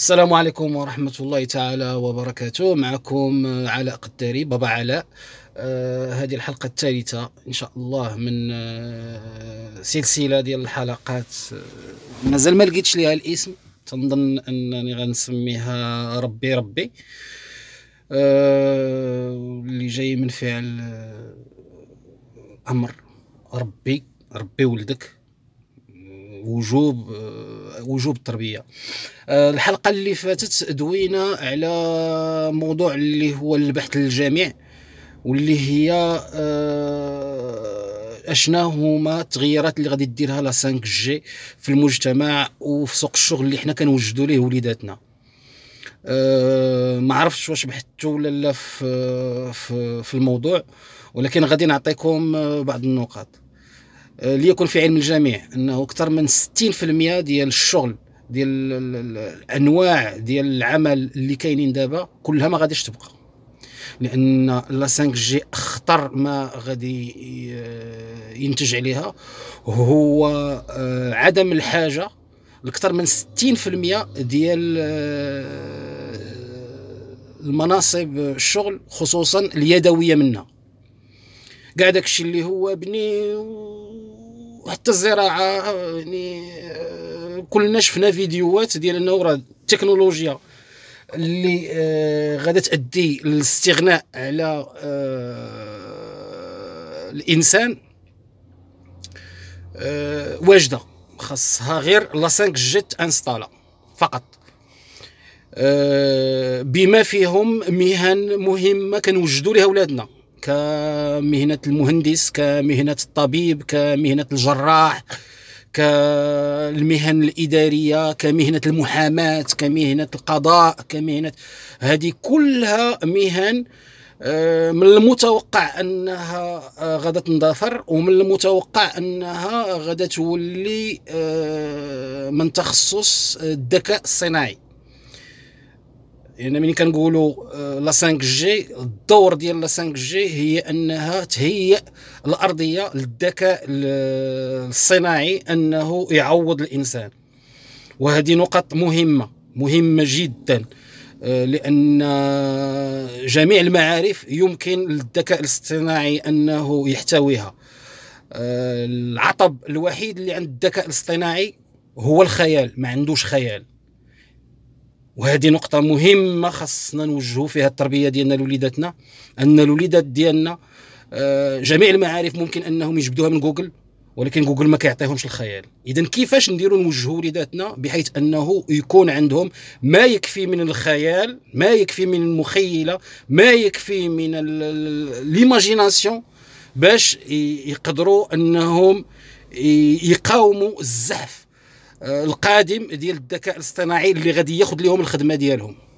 السلام عليكم ورحمة الله تعالى وبركاته معكم آه، علاء قداري بابا علاء آه هذه الحلقة الثالثة إن شاء الله من آه سلسلة ديال الحلقات آه، مازال ما لقيتش ليها الاسم تنظن أنني غنسميها ربي ربي آه اللي جاي من فعل آه، أمر ربي ربي ولدك وجوب وجوب التربيه آه، الحلقه اللي فاتت دوينا على موضوع اللي هو البحث للجميع واللي هي آه، اشنا هما التغييرات اللي غادي ديرها لا 5 جي في المجتمع وفي سوق الشغل اللي حنا كنوجدوا ليه وليداتنا آه، ما عرفتش واش بحثتوا ولا لا في في الموضوع ولكن غادي نعطيكم بعض النقاط آه، ليكن في علم الجميع انه اكثر من 60% ديال الشغل ديال الانواع ديال العمل اللي كاينين دابا كلها ما غاديش تبقى لان لا 5 جي اخطر ما غادي آه، ينتج عليها هو آه، عدم الحاجه لاكثر من 60% ديال المناصب الشغل خصوصا اليدويه منها كاع داكشي اللي هو بني وحتى الزراعه يعني آه، كلنا شفنا فيديوهات ديال انه راه التكنولوجيا اللي آه غادي تؤدي للاستغناء على آه الانسان آه واجده خاصها غير لا 5 جي انستالا فقط آه، بما فيهم مهن مهمه كنوجدوا لها ولادنا كمهنه المهندس كمهنه الطبيب كمهنه الجراح كالمهن الإدارية كمهنة المحاماة كمهنة القضاء كمهنة هذه كلها مهن آه، من المتوقع انها آه، غدا تندثر ومن المتوقع انها غدا تولي آه، من تخصص الذكاء الصناعي يعني ملي كنقولوا آه، لا 5 جي الدور ديال لا 5 جي هي انها تهيئ الارضيه للذكاء الصناعي انه يعوض الانسان وهذه نقط مهمه مهمه جدا آه، لان جميع المعارف يمكن للذكاء الاصطناعي انه يحتويها آه، العطب الوحيد اللي عند الذكاء الاصطناعي هو الخيال ما عندوش خيال وهذه نقطه مهمه خاصنا نوجهوا فيها التربيه ديالنا لوليداتنا ان الوليدات ديالنا آه، جميع المعارف ممكن انهم يجبدوها من جوجل ولكن جوجل ما كيعطيهمش الخيال اذا كيفاش نديروا نوجهوا وليداتنا بحيث انه يكون عندهم ما يكفي من الخيال ما يكفي من المخيله ما يكفي من ليماجيناسيون باش يقدروا انهم يقاوموا الزحف آه، القادم ديال الذكاء الاصطناعي اللي غادي ياخذ لهم الخدمه ديالهم